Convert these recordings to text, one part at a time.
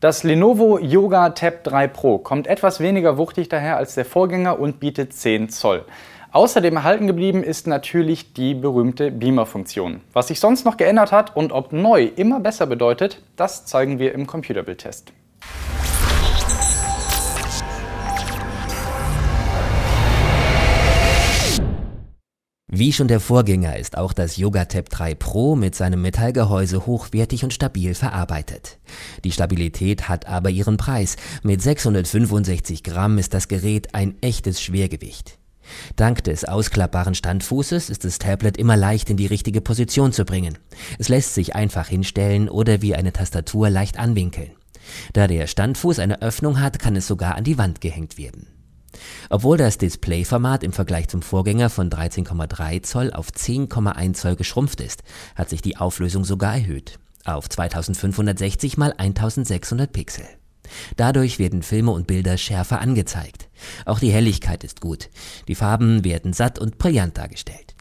Das Lenovo Yoga Tab 3 Pro kommt etwas weniger wuchtig daher als der Vorgänger und bietet 10 Zoll. Außerdem erhalten geblieben ist natürlich die berühmte Beamer-Funktion. Was sich sonst noch geändert hat und ob neu immer besser bedeutet, das zeigen wir im Computerbild-Test. Wie schon der Vorgänger ist auch das Yogatep 3 Pro mit seinem Metallgehäuse hochwertig und stabil verarbeitet. Die Stabilität hat aber ihren Preis. Mit 665 Gramm ist das Gerät ein echtes Schwergewicht. Dank des ausklappbaren Standfußes ist das Tablet immer leicht in die richtige Position zu bringen. Es lässt sich einfach hinstellen oder wie eine Tastatur leicht anwinkeln. Da der Standfuß eine Öffnung hat, kann es sogar an die Wand gehängt werden. Obwohl das Displayformat im Vergleich zum Vorgänger von 13,3 Zoll auf 10,1 Zoll geschrumpft ist, hat sich die Auflösung sogar erhöht auf 2560 mal 1600 Pixel. Dadurch werden Filme und Bilder schärfer angezeigt. Auch die Helligkeit ist gut. Die Farben werden satt und brillant dargestellt.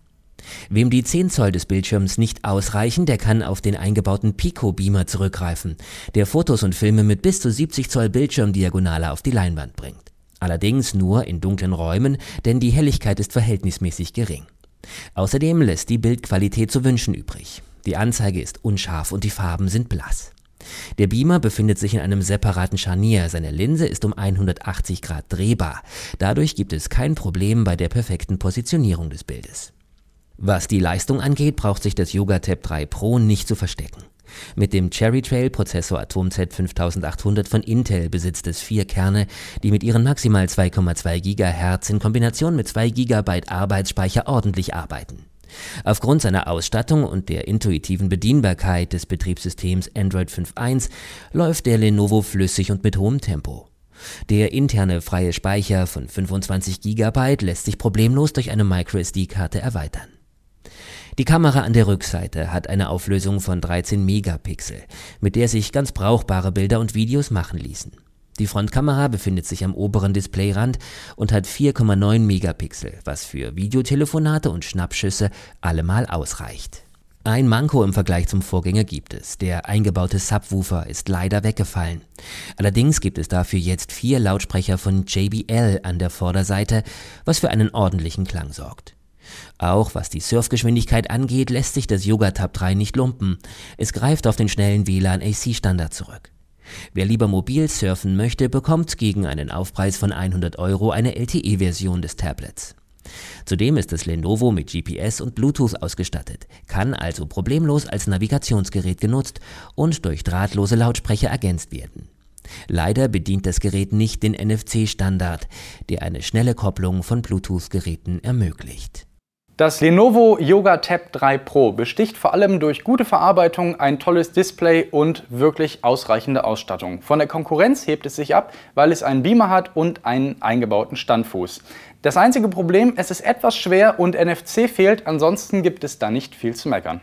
Wem die 10 Zoll des Bildschirms nicht ausreichen, der kann auf den eingebauten Pico Beamer zurückgreifen, der Fotos und Filme mit bis zu 70 Zoll Bildschirmdiagonale auf die Leinwand bringt. Allerdings nur in dunklen Räumen, denn die Helligkeit ist verhältnismäßig gering. Außerdem lässt die Bildqualität zu wünschen übrig. Die Anzeige ist unscharf und die Farben sind blass. Der Beamer befindet sich in einem separaten Scharnier, seine Linse ist um 180 Grad drehbar. Dadurch gibt es kein Problem bei der perfekten Positionierung des Bildes. Was die Leistung angeht, braucht sich das Yoga Tab 3 Pro nicht zu verstecken. Mit dem Cherry Trail Prozessor Atom Z5800 von Intel besitzt es vier Kerne, die mit ihren maximal 2,2 GHz in Kombination mit 2 GB Arbeitsspeicher ordentlich arbeiten. Aufgrund seiner Ausstattung und der intuitiven Bedienbarkeit des Betriebssystems Android 5.1 läuft der Lenovo flüssig und mit hohem Tempo. Der interne freie Speicher von 25 GB lässt sich problemlos durch eine microSD-Karte erweitern. Die Kamera an der Rückseite hat eine Auflösung von 13 Megapixel, mit der sich ganz brauchbare Bilder und Videos machen ließen. Die Frontkamera befindet sich am oberen Displayrand und hat 4,9 Megapixel, was für Videotelefonate und Schnappschüsse allemal ausreicht. Ein Manko im Vergleich zum Vorgänger gibt es. Der eingebaute Subwoofer ist leider weggefallen. Allerdings gibt es dafür jetzt vier Lautsprecher von JBL an der Vorderseite, was für einen ordentlichen Klang sorgt. Auch was die Surfgeschwindigkeit angeht, lässt sich das Yoga Tab 3 nicht lumpen. Es greift auf den schnellen WLAN AC Standard zurück. Wer lieber mobil surfen möchte, bekommt gegen einen Aufpreis von 100 Euro eine LTE-Version des Tablets. Zudem ist das Lenovo mit GPS und Bluetooth ausgestattet, kann also problemlos als Navigationsgerät genutzt und durch drahtlose Lautsprecher ergänzt werden. Leider bedient das Gerät nicht den NFC-Standard, der eine schnelle Kopplung von Bluetooth-Geräten ermöglicht. Das Lenovo Yoga Tab 3 Pro besticht vor allem durch gute Verarbeitung, ein tolles Display und wirklich ausreichende Ausstattung. Von der Konkurrenz hebt es sich ab, weil es einen Beamer hat und einen eingebauten Standfuß. Das einzige Problem, es ist etwas schwer und NFC fehlt, ansonsten gibt es da nicht viel zu meckern.